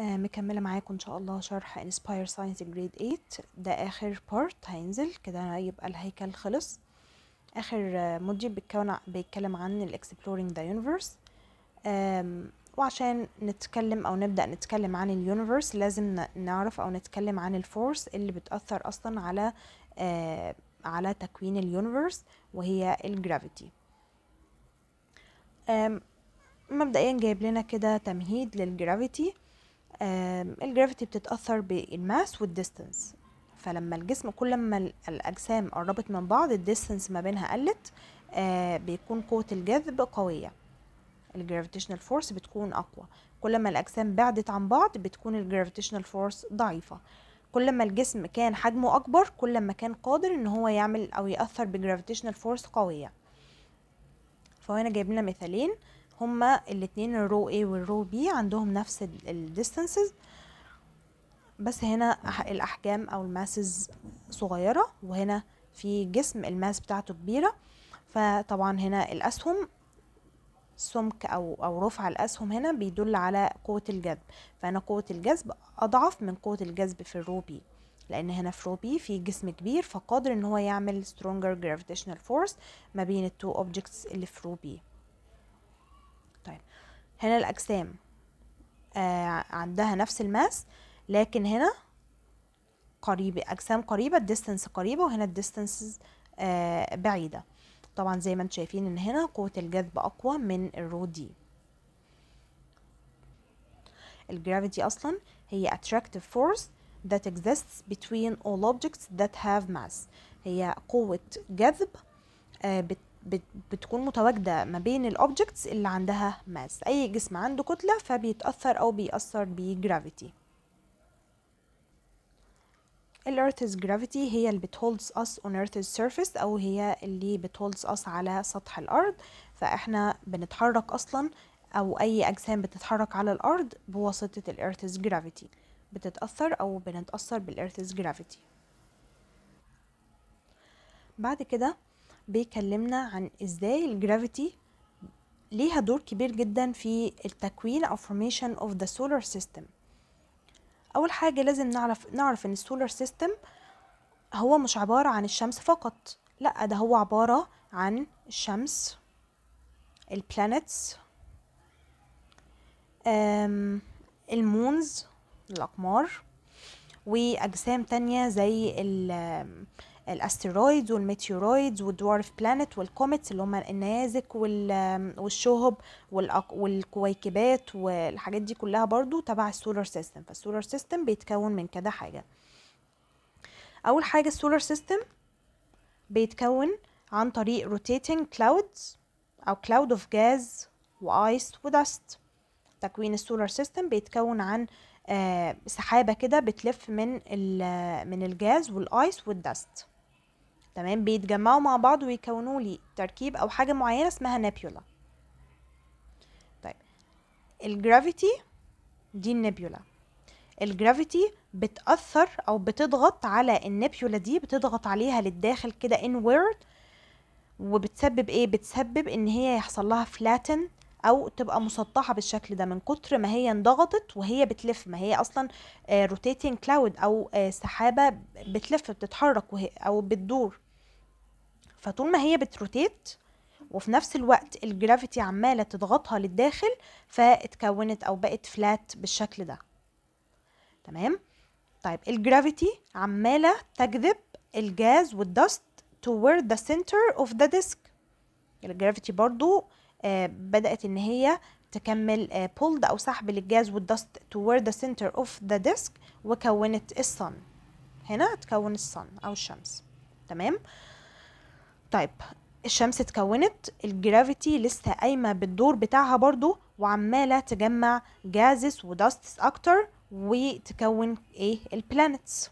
آه، مكملة معاكم ان شاء الله شرح Inspire Science Grade 8 ده اخر بارت هينزل كده يبقى الهيكل خلص اخر موديل آه، بيتكون بيتكلم عن Exploring the Universe وعشان نتكلم او نبدأ نتكلم عن اليونيفرس لازم نعرف او نتكلم عن الفورس اللي بتأثر اصلا على آه، على تكوين اليونيفرس وهي الجرافيتي مبدئيا جايب لنا كده تمهيد للجرافيتي الجرافيتي بتتأثر بالماس والديستنس فلما الجسم كل ما الأجسام قربت من بعض الديستنس ما بينها قلت آه، بيكون قوة الجذب قوية الجرافيتيشنال فورس بتكون أقوى كل ما الأجسام بعدت عن بعض بتكون الجرافيتيشنال فورس ضعيفة كل ما الجسم كان حجمه أكبر كل ما كان قادر إن هو يعمل أو يأثر بجرافيتيشنال فورس قوية فهنا جايب لنا مثالين آه هما الاتنين الرو A والرو B عندهم نفس الديستانسز بس هنا الأحجام أو الماسز صغيرة وهنا في جسم الماس بتاعته كبيرة فطبعا هنا الأسهم سمك أو, أو رفع الأسهم هنا بيدل على قوة الجذب فأنا قوة الجذب أضعف من قوة الجذب في الرو بي لأن هنا في الرو بي في جسم كبير فقادر إن هو يعمل stronger gravitational force ما بين التو أوبجيكتس اللي في الرو بي طيب هنا الأجسام آه عندها نفس الماس لكن هنا قريبة أجسام قريبة الديستنس قريبة وهنا الديستنس آه بعيدة طبعا زي ما انتم شايفين ان هنا قوة الجذب أقوى من الرو دي الجرافيتي أصلا هي attractive force that exists between all objects that have mass هي قوة جذب آه بت بتكون متواجده ما بين الاوبجكتس اللي عندها ماس اي جسم عنده كتله فبيتاثر او بيأثر بجرافيتي الارثز جرافيتي هي اللي بتهولدز اس اون earth's سيرفيس او هي اللي بتهولدز اس على سطح الارض فاحنا بنتحرك اصلا او اي اجسام بتتحرك على الارض بواسطه الارثز جرافيتي بتتاثر او بنتاثر بالارثز جرافيتي بعد كده بيكلمنا عن ازاي الجرافيتي ليها دور كبير جدا في التكوين او formation of the solar system اول حاجه لازم نعرف نعرف ان السولار سيستم هو مش عباره عن الشمس فقط لا ده هو عباره عن الشمس البلانتس المونز الأقمار وأجسام تانية زي الاسترويدز والميتيورويدز والدوارف بلانت والكوميتس اللي هم النيازك والشهب والكويكبات والحاجات دي كلها برضو تبع السولار سيستم فالسولار سيستم بيتكون من كده حاجه اول حاجه السولار سيستم بيتكون عن طريق rotating clouds او cloud of gas وايس ودست تكوين السولار سيستم بيتكون عن آه، سحابه كده بتلف من من الجاز والايس والدست تمام بيتجمعوا مع بعض ويكونوا لي تركيب او حاجه معينه اسمها نابيولا طيب الجرافيتي دي النابيولا الجرافيتي بتأثر أو بتضغط على النابيولا دي بتضغط عليها للداخل كده inward وبتسبب ايه بتسبب ان هي يحصل لها فلاتن او تبقى مسطحه بالشكل ده من كتر ما هي انضغطت وهي بتلف ما هي اصلا روتيتنج آه، كلاود او آه، سحابه بتلف بتتحرك او بتدور فطول ما هي بتروتيت وفي نفس الوقت الجرافيتي عماله تضغطها للداخل فاتكونت او بقت فلات بالشكل ده تمام طيب الجرافيتي عماله تجذب الجاز والدست toward the center of the disk الجرافيتي برضو آه بدأت إن هي تكمل آه pulled أو سحب للجاز والدست toward the center of the disk وكونت الصن هنا تكون الصن أو الشمس تمام طيب الشمس اتكونت الجرافيتي لسه قايمة بالدور بتاعها برضو وعمالة تجمع جازس وداستس أكتر وتكون ايه البلانتس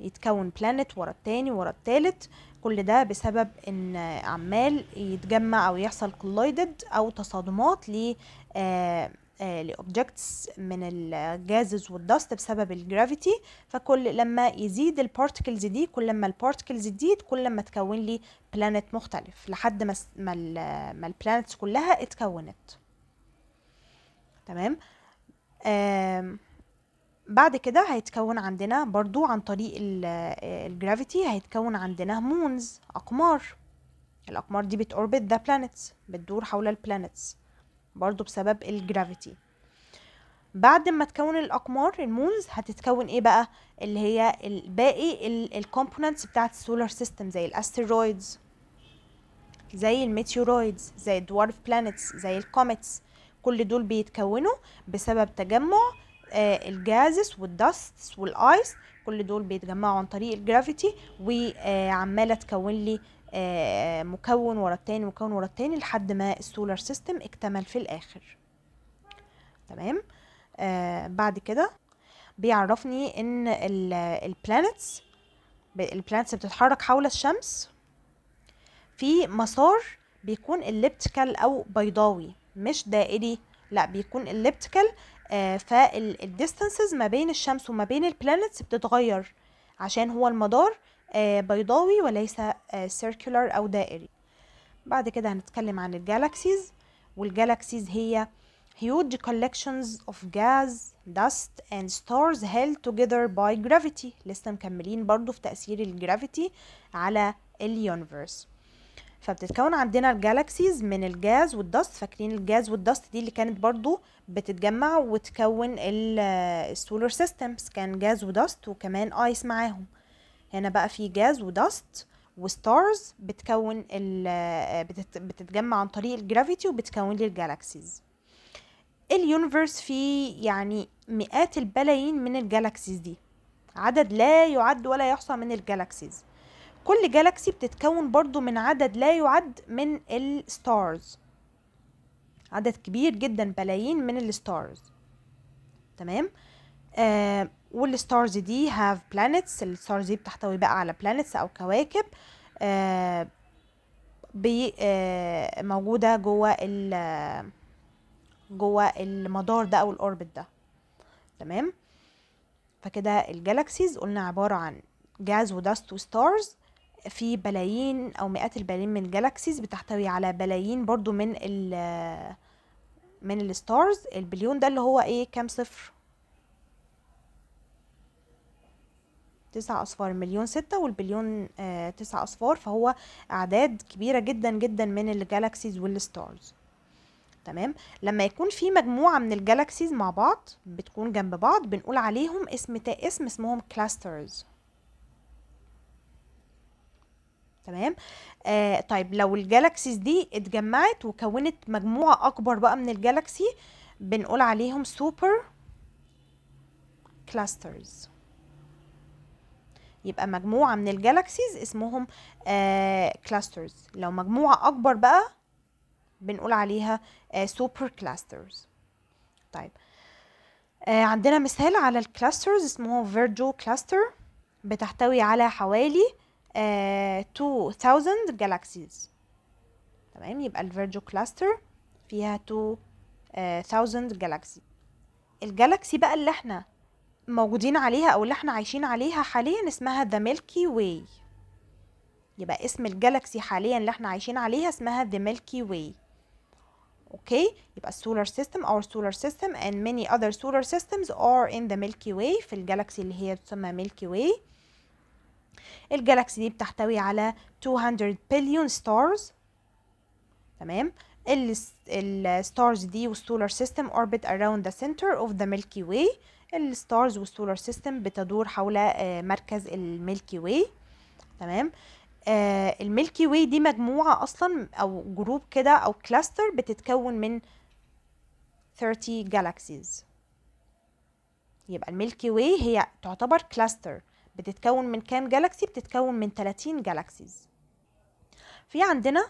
يتكون بلانت ورا التاني ورا التالت كل ده بسبب ان عمال يتجمع او يحصل كولايدد او تصادمات ل آه آه، لأوبجكتس من الجازز والدست بسبب الجرافيتي فكل لما يزيد البارتكلز دي كل ما البارتكلز تزيد كل ما تكون لي بلانت مختلف لحد ما ما البلانتس كلها اتكونت تمام بعد كده هيتكون عندنا برضو عن طريق الجرافيتي آه، هيتكون عندنا مونز أقمار الأقمار دي بتأوربت ذا بلانتس بتدور حول البلانتس برضو بسبب الجرافيتي بعد ما تكون الاقمار المونز هتتكون ايه بقى اللي هي باقي الكومبوننتس بتاعه السولار سيستم زي الاسترويدز زي الميتيورويدز زي الدوارف بلانيتس زي الكوميتس كل دول بيتكونوا بسبب تجمع آه، الجازس والدست والايس كل دول بيتجمعوا عن طريق الجرافيتي وعماله آه، تكون لي آه، مكون ورا التاني مكون ورا التاني لحد ما السولار سيستم اكتمل في الاخر تمام آه، بعد كده بيعرفني ان البلانتس البلانتس بتتحرك حول الشمس في مسار بيكون الليبتكال او بيضاوي مش دائري لا بيكون الليبتكال آه فالديستانسز ما بين الشمس وما بين البلانتس بتتغير عشان هو المدار آه، بيضاوي وليس سيركولر آه، أو دائري بعد كده هنتكلم عن الجالاكسيز والجالاكسيز هي huge collections of gas, dust and stars held together by gravity لسه مكملين برضو في تأثير الجرافيتي على اليونيفرس فبتتكون عندنا الجالاكسيز من الجاز والدست فاكرين الجاز والدست دي اللي كانت برضو بتتجمع وتكون السولار آه، سيستمز كان جاز ودست وكمان ايس معاهم هنا بقى في جاز ودست وستارز بتكون بتتجمع عن طريق الجرافيتي وبتكون لي الجالاكسيز اليونيفرس فيه يعني مئات البلايين من الجالاكسيز دي عدد لا يعد ولا يحصى من الجالاكسيز كل جالاكسي بتتكون برضو من عدد لا يعد من الستارز عدد كبير جدا بلايين من الستارز تمام آه والستارز دي هاف بلانتس الستارز دي بتحتوي بقى على بلانتس او كواكب آه بي آه موجوده جوه ال جوه المدار ده او الاوربت ده تمام فكده الجالاكسيز قلنا عباره عن جاز وداست وستارز في بلايين او مئات البلايين من الجالاكسيز بتحتوي على بلايين برضو من ال من الستارز البليون ده اللي هو ايه كام صفر تسع أصفار المليون ستة والبليون آه تسع أصفار فهو أعداد كبيرة جدا جدا من الجالاكسيز والستارز تمام لما يكون في مجموعة من الجالاكسيز مع بعض بتكون جنب بعض بنقول عليهم اسم تا اسم اسمهم كلاسترز تمام آه طيب لو الجالاكسيز دي اتجمعت وكونت مجموعة أكبر بقى من الجالاكسي بنقول عليهم سوبر كلاسترز يبقى مجموعة من الجالاكسيز اسمهم كلاسترز آه لو مجموعة أكبر بقى بنقول عليها سوبر آه كلاسترز طيب آه عندنا مثال على الكلاسترز اسمه فيرجو كلاستر بتحتوي على حوالي آه 2000 جالاكسيز تمام يبقى الفيرجو كلاستر فيها 2000 جالاكسي الجالاكسي بقى اللي احنا موجودين عليها او اللي احنا عايشين عليها حاليا اسمها ذا ميلكي واي يبقى اسم الجالاكسي حاليا اللي احنا عايشين عليها اسمها ذا ميلكي واي اوكي يبقى السولار سيستم اور سولار سيستم and many other solar systems are in the milky way في الجالاكسي اللي هي تسمى ميلكي واي الجالاكسي دي بتحتوي على 200 بليون ستارز تمام الستارز دي والسولار سيستم orbit around the center of the milky way الستارز والسولار سيستم بتدور حول آه، مركز الميلكي واي تمام آه، الميلكي واي دي مجموعة أصلا أو جروب كده أو كلاستر بتتكون من 30 جالاكسيز يبقى الميلكي واي هي تعتبر كلاستر بتتكون من كام جالاكسي بتتكون من 30 جالاكسيز في عندنا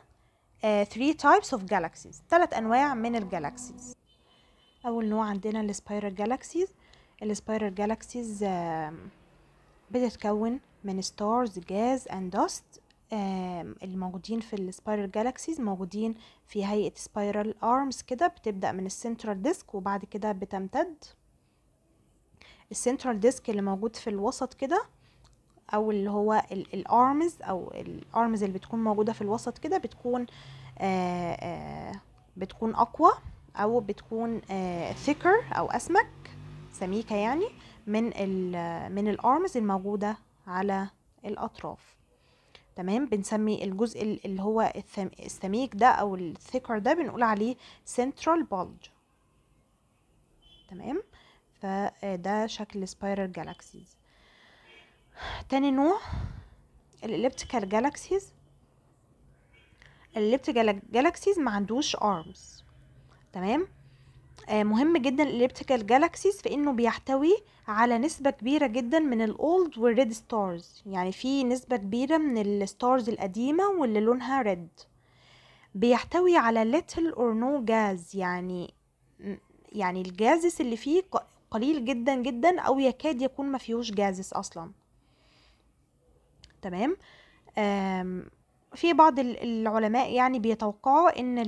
3 آه، types of galaxies ثلاث انواع من الجالاكسيز اول نوع عندنا السبايرال جالاكسيز السبايرال جالاكسيز بتتكون من ستارز جاز اند دوست اللي موجودين في السبايرال جالاكسيز موجودين في هيئة سبايرال ارمز كده بتبدأ من السنترال ديسك وبعد كده بتمتد السنترال ديسك اللي موجود في الوسط كده او اللي هو الارمز او الارمز اللي بتكون موجودة في الوسط كده بتكون آه، آه، بتكون اقوى او بتكون ثيكر آه، او اسمك السميكة يعني من من الارمز الموجودة على الاطراف تمام بنسمي الجزء اللي هو السميك ده او الثيكر ده بنقول عليه سنترال بولج تمام فده شكل سبايرال جالاكسيز تاني نوع الاليبتيكال جالاكسيز الاليبتيكال جالاكسيز ما عندوش ارمز تمام آه، مهم جدا الاليبتيكال جالاكسيز في انه بيحتوي على نسبة كبيرة جدا من الاولد والريد ستارز يعني في نسبة كبيرة من الستارز القديمة واللي لونها ريد بيحتوي على little or no gas يعني يعني الجازس اللي فيه قليل جدا جدا او يكاد يكون ما فيهوش جازس اصلا تمام في بعض العلماء يعني بيتوقعوا ان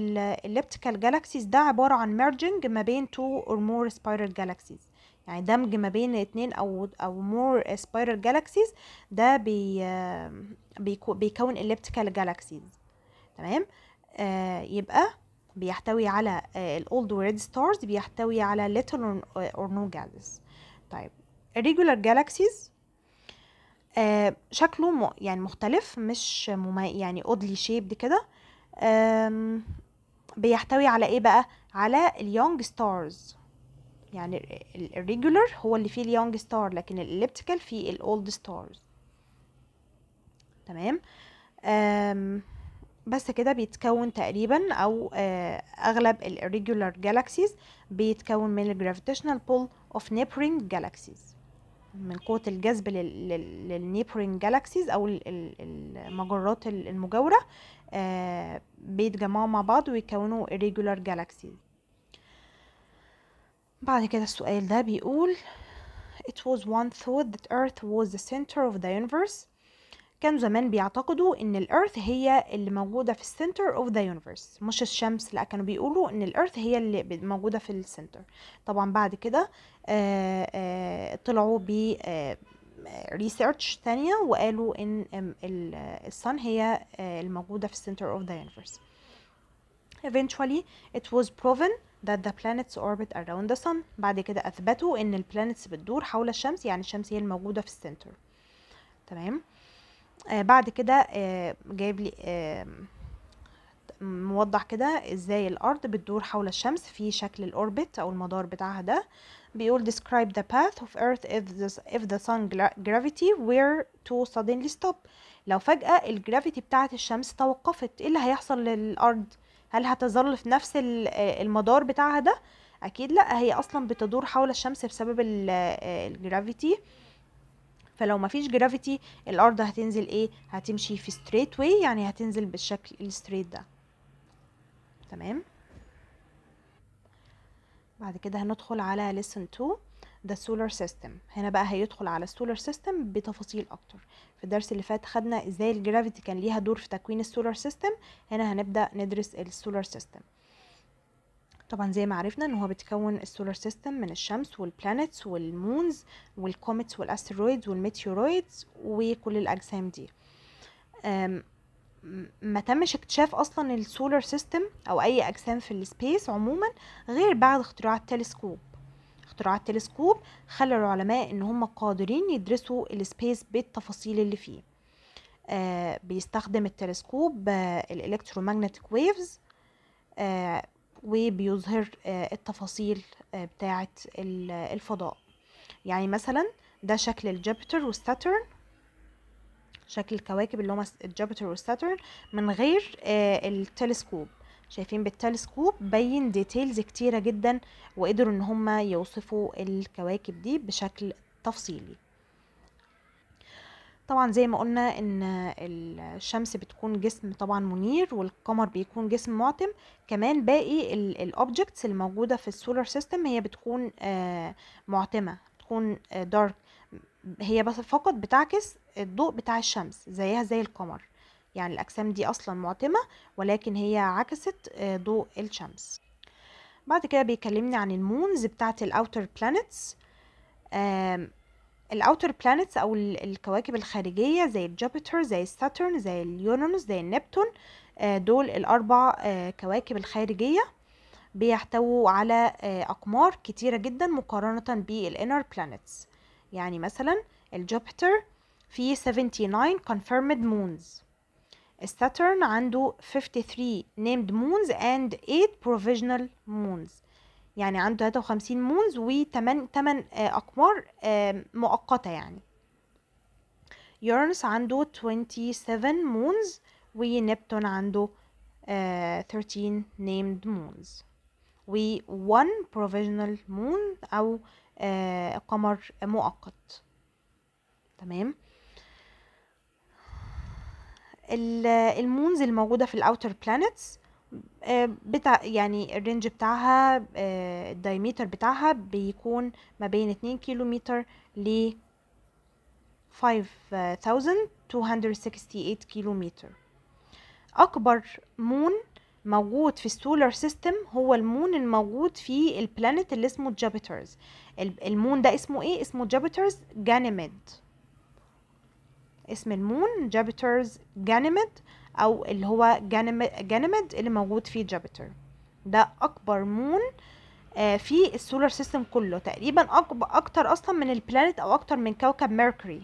الليبتيكال جالاكسيز ده عبارة عن ميرجنج ما بين تو اور مور سبايرال جالاكسيز يعني دمج ما بين اتنين او او مور سبايرال جالاكسيز ده بي بيكون الليبتيكال جالاكسيز تمام آه يبقى بيحتوي على الاولد ريد ستارز بيحتوي على ليتل اور نو جالاكسيز طيب الريجولار جالاكسيز آه، شكله م... يعني مختلف مش مما... يعني اودلي شيبد كده بيحتوي على ايه بقى على اليونج ستارز يعني الريجولر هو اللي فيه اليونج ستار لكن الاليبتيكال فيه الاولد ستارز تمام بس كده بيتكون تقريبا او آه، اغلب الريجولر جالاكسيز بيتكون من الجرافيتيشنال بول اوف نيبرينج جالاكسيز من قوة الجذب للنيبرين جالاكسيز أو المجرات المجاورة آه، بيتجمعوا مع بعض ويكونوا irregular galaxies بعد كده السؤال ده بيقول It was once thought that Earth was the center of the universe كانوا زمان بيعتقدوا ان الارث هي اللي موجوده في السنتر اوف ذا يونيفرس مش الشمس لا كانوا بيقولوا ان الارث هي اللي موجوده في السنتر طبعا بعد كده طلعوا ب ريسيرش ثانيه وقالوا ان الصن هي الموجوده في السنتر اوف ذا يونيفرس eventually it was proven that the planets orbit around the sun بعد كده اثبتوا ان البلانتس بتدور حول الشمس يعني الشمس هي الموجوده في السنتر تمام آه بعد كده آه جايب لي آه موضح كده ازاي الارض بتدور حول الشمس في شكل الاوربت او المدار بتاعها ده بيقول describe the path of earth if the, if the sun gravity were to suddenly stop لو فجأة الجرافيتي بتاعة الشمس توقفت ايه اللي هيحصل للارض هل هتظل في نفس آه، المدار بتاعها ده اكيد لا هي اصلا بتدور حول الشمس بسبب الجرافيتي آه، فلو مفيش جرافيتي الارض هتنزل ايه هتمشي في ستريت واي يعني هتنزل بالشكل الستريت ده تمام بعد كده هندخل على ليسن 2 ده solar سيستم هنا بقى هيدخل على السولار سيستم بتفاصيل اكتر في الدرس اللي فات خدنا ازاي الجرافيتي كان ليها دور في تكوين السولار سيستم هنا هنبدا ندرس السولار سيستم طبعا زي ما عرفنا ان هو بيتكون السولار سيستم من الشمس والبلانتس والمونز والكوميتس والاسترويدز والميتيورويدز وكل الاجسام دي ما تمش اكتشاف اصلا السولار سيستم او اي اجسام في السبيس عموما غير بعد اختراع التلسكوب اختراع التلسكوب خلى العلماء ان هم قادرين يدرسوا السبيس بالتفاصيل اللي فيه آه بيستخدم التلسكوب آه الالكترومagnetic ويفز آه وبيظهر آه، التفاصيل آه، بتاعة الفضاء يعني مثلا ده شكل الجوبيتر والساترن شكل الكواكب اللي هما جوبيتر والساترن من غير آه، التلسكوب شايفين بالتلسكوب بين ديتيلز كتيرة جدا وقدروا ان هما يوصفوا الكواكب دي بشكل تفصيلي طبعا زي ما قلنا ان الشمس بتكون جسم طبعا منير والقمر بيكون جسم معتم كمان باقي الاوبجكتس الموجوده في السولار سيستم هي بتكون آه، معتمه بتكون دارك آه، هي بس فقط بتعكس الضوء بتاع الشمس زيها زي القمر يعني الاجسام دي اصلا معتمه ولكن هي عكست آه، ضوء الشمس بعد كده بيكلمني عن المونز بتاعه الاوتر بلانيتس الاوتر بلانتس او الكواكب الخارجيه زي جوبيتر زي ساترن زي اليورانوس زي نبتون آه، دول الاربع آه، كواكب الخارجيه بيحتووا على آه، اقمار كتيره جدا مقارنه بالانر بلانتس يعني مثلا الجوبيتر فيه 79 confirmed مونز الساترن عنده 53 named مونز and 8 provisional مونز يعني عنده 53 مونز و8 8 أقمار آه، مؤقتة يعني يورنس عنده 27 مونز ونبتون عنده 13 آه، named moons و 1 provisional moon أو آه، قمر مؤقت تمام المونز الموجودة في الأوتر بلانتس آه، بتاع يعني الرينج بتاعها الدايمتر آه، بتاعها بيكون ما بين 2 كيلومتر ل 5268 كيلومتر اكبر مون موجود في السولار سيستم هو المون الموجود في البلانيت اللي اسمه جوبيترز المون ده اسمه ايه اسمه جوبيترز جانيميد اسم المون جوبيترز جانيميد او اللي هو جانيميد اللي موجود في جوبيتر ده اكبر مون آه، في السولار سيستم كله تقريبا اكتر اصلا من البلانت او اكتر من كوكب ميركوري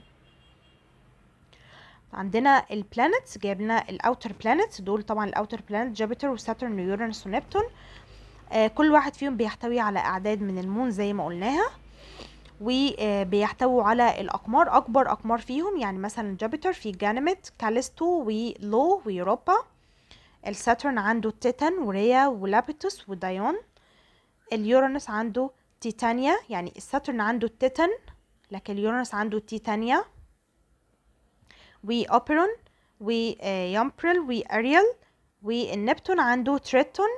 عندنا البلانتس جايب لنا الاوتر بلانتس دول طبعا الاوتر بلانت جوبيتر وساترن ويورانوس ونبتون آه كل واحد فيهم بيحتوي على اعداد من المون زي ما قلناها وبيحتووا على الأقمار أكبر أقمار فيهم يعني مثلا جوبيتر في جانيميد كاليستو ولو ويوروبا الساترن عنده تيتان وريا ولابيتوس ودايون اليورانوس عنده تيتانيا يعني الساترن عنده تيتان لكن اليورانوس عنده تيتانيا وأوبيرون ويامبريل وأريال والنبتون عنده تريتون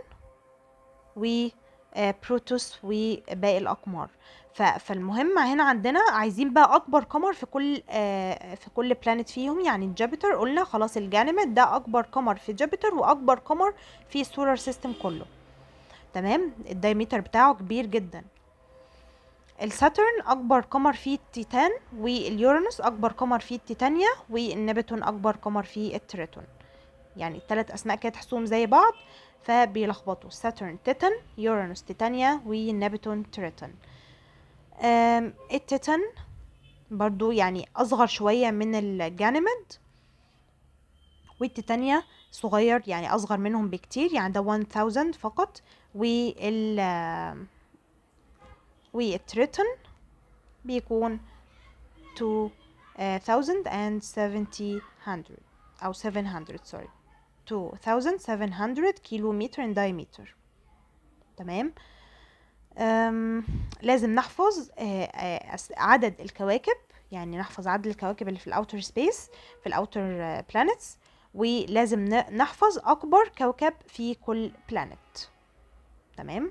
وبروتوس وباقي الأقمار فالمهم هنا عندنا عايزين بقى اكبر قمر في كل آه في كل بلانت فيهم يعني جوبيتر قلنا خلاص الجانيميد ده اكبر قمر في جوبيتر واكبر قمر في السولار سيستم كله تمام الدايمتر بتاعه كبير جدا الساترن اكبر قمر في التيتان واليورانوس اكبر قمر في التيتانيا والنبتون اكبر قمر في التريتون يعني التلات اسماء كده تحسهم زي بعض فبيلخبطوا ساترن تيتان يورانوس تيتانيا والنبتون تريتون التيتان برضو يعني أصغر شوية من الجانيميد والتيتانيا صغير يعني أصغر منهم بكتير يعني ده 1000 فقط وال والتريتون بيكون 2700 أو 700 سوري 2700 كيلو متر in diameter تمام لازم نحفظ آه، آه، عدد الكواكب يعني نحفظ عدد الكواكب اللي في الاوتر سبيس في الاوتر آه، بلانتس ولازم نحفظ اكبر كوكب في كل بلانيت تمام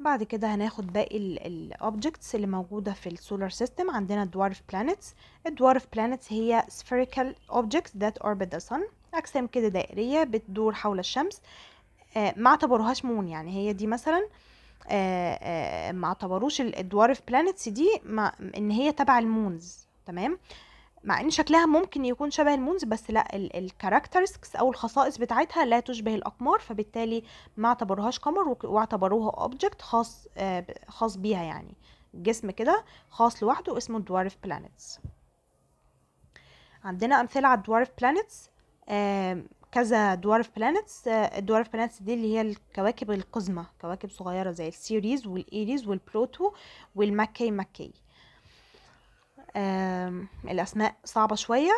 بعد كده هناخد باقي الاوبجكتس اللي موجوده في السولار سيستم عندنا الدوارف بلانتس الدوارف بلانتس هي spherical objects that orbit the sun اجسام كده دائريه بتدور حول الشمس ما اعتبروهاش مون يعني هي دي مثلا آه آه، آه، ما اعتبروش الدوارف بلانتس دي ما ان هي تبع المونز تمام مع ان شكلها ممكن يكون شبه المونز بس لا الكاركترستكس او الخصائص بتاعتها لا تشبه الاقمار فبالتالي ما اعتبروهاش قمر واعتبروها اوبجكت خاص آه، خاص بيها يعني جسم كده خاص لوحده اسمه دوارف بلانتس عندنا امثله على الدوارف بلانتس كذا دوارف بلانتس الدوارف بلانتس دي اللي هي الكواكب القزمة كواكب صغيرة زي السيريز والإيريز والبلوتو والماكي ماكي الأسماء صعبة شوية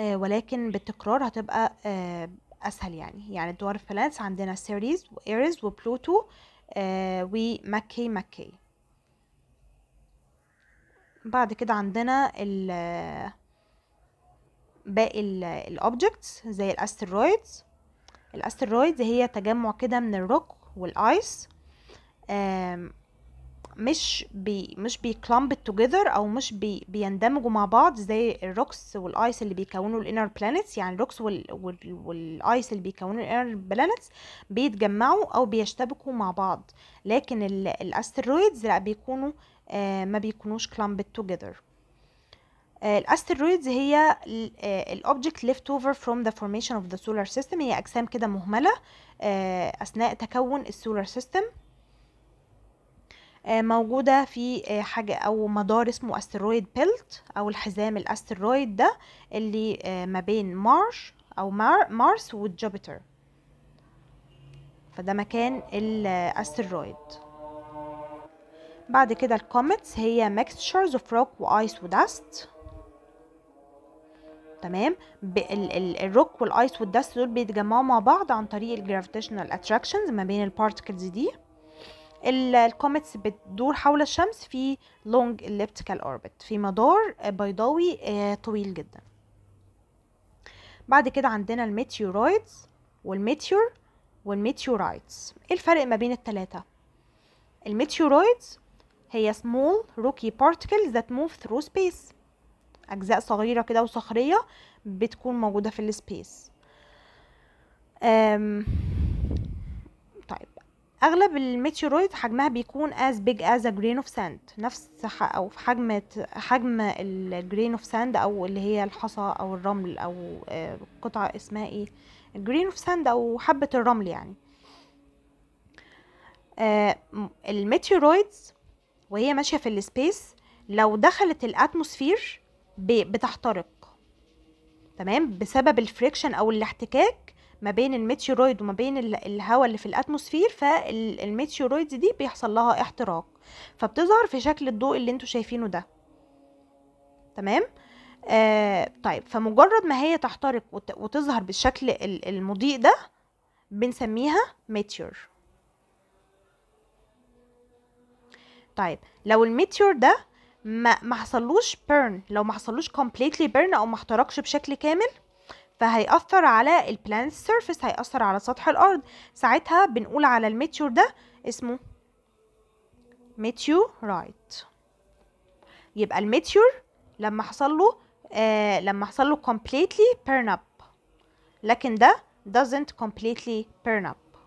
آه، ولكن بالتكرار هتبقى آه، أسهل يعني يعني الدوارف بلانتس عندنا سيريز وإيريز وبلوتو آه، وماكي ماكي بعد كده عندنا ال باقي الاوبجكتس زي الاسترويدز الاسترويدز هي تجمع كده من الروك والايس مش بي مش بيكلمب توجذر او مش بي بيندمجوا مع بعض زي الروكس والايس اللي بيكونوا الانر بلانتس يعني الروكس وال وال والايس اللي بيكونوا الانر بلانتس بيتجمعوا او بيشتبكوا مع بعض لكن الاسترويدز لا بيكونوا آه ما بيكونوش كلامبت توجذر آه، الاسترويدز هي الاوبجكت ليفت اوفر فروم ذا فورميشن اوف ذا سولار سيستم هي اجسام كده مهمله آه، اثناء تكون السولار آه، سيستم موجودة في حاجة أو مدار اسمه أسترويد بيلت أو الحزام الأسترويد ده اللي ما بين مارش أو مار مارس وجوبيتر فده مكان الأسترويد بعد كده الكوميتس هي ميكستشرز اوف روك وايس ودست تمام الروك والايس والدست دول بيتجمعوا مع بعض عن طريق الجرافيتيشنال اتراكشنز ما بين البارتكلز دي الكوميتس بتدور حول الشمس في لونج elliptical orbit في مدار بيضاوي آه، طويل جدا بعد كده عندنا الميتيورويدز والميتيور والميتيورايتس ايه الفرق ما بين التلاتة الميتيورويدز هي small rocky particles that move through space اجزاء صغيره كده وصخريه بتكون موجوده في السبيس طيب اغلب الميتيرويد حجمها بيكون as big as a grain of sand نفس او في حجم حجم الجرين اوف ساند او اللي هي الحصى او الرمل او آه، قطعه اسمها ايه جرين اوف ساند او حبه الرمل يعني آه، الميتيرويدز وهي ماشيه في السبيس لو دخلت الاتموسفير بتحترق تمام بسبب الفريكشن او الاحتكاك ما بين الميتيورويد وما بين الهواء اللي في الاتموسفير فالميتيورويد دي بيحصل لها احتراق فبتظهر في شكل الضوء اللي انتوا شايفينه ده تمام آه طيب فمجرد ما هي تحترق وتظهر بالشكل المضيء ده بنسميها ميتيور طيب لو الميتيور ده ما ما حصلوش بيرن لو ما حصلوش كومبليتلي بيرن او ما احترقش بشكل كامل فهيأثر على البلانت سيرفيس هيأثر على سطح الأرض ساعتها بنقول على الميتيور ده اسمه ميتيورايت يبقى الميتيور لما حصل له آه لما حصل له completely burn up لكن ده doesn't completely burn up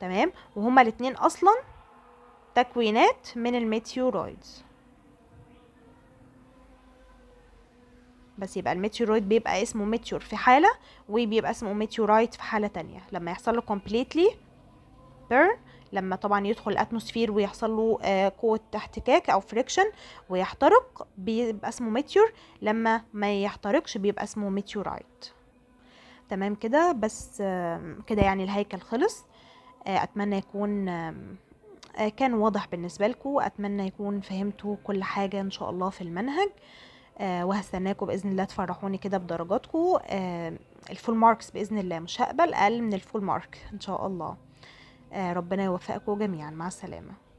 تمام وهما الاتنين أصلاً تكوينات من الميتيورويدز بس يبقى الميتيورويد بيبقى اسمه ميتيور في حالة وبيبقى اسمه ميتيورايت في حالة تانية لما يحصل له completely burn لما طبعا يدخل الاتموسفير ويحصل له آه، قوة احتكاك او فريكشن ويحترق بيبقى اسمه ميتيور لما ما يحترقش بيبقى اسمه ميتيورايت تمام كده بس كده يعني الهيكل خلص آه، اتمنى يكون آه، كان واضح بالنسبة لكم أتمنى يكون فهمتوا كل حاجة إن شاء الله في المنهج آه، وهستناكم بإذن الله تفرحوني كده بدرجاتكم آه، الفول ماركس بإذن الله مش هقبل أقل من الفول مارك إن شاء الله ربنا يوفقكم جميعا مع السلامة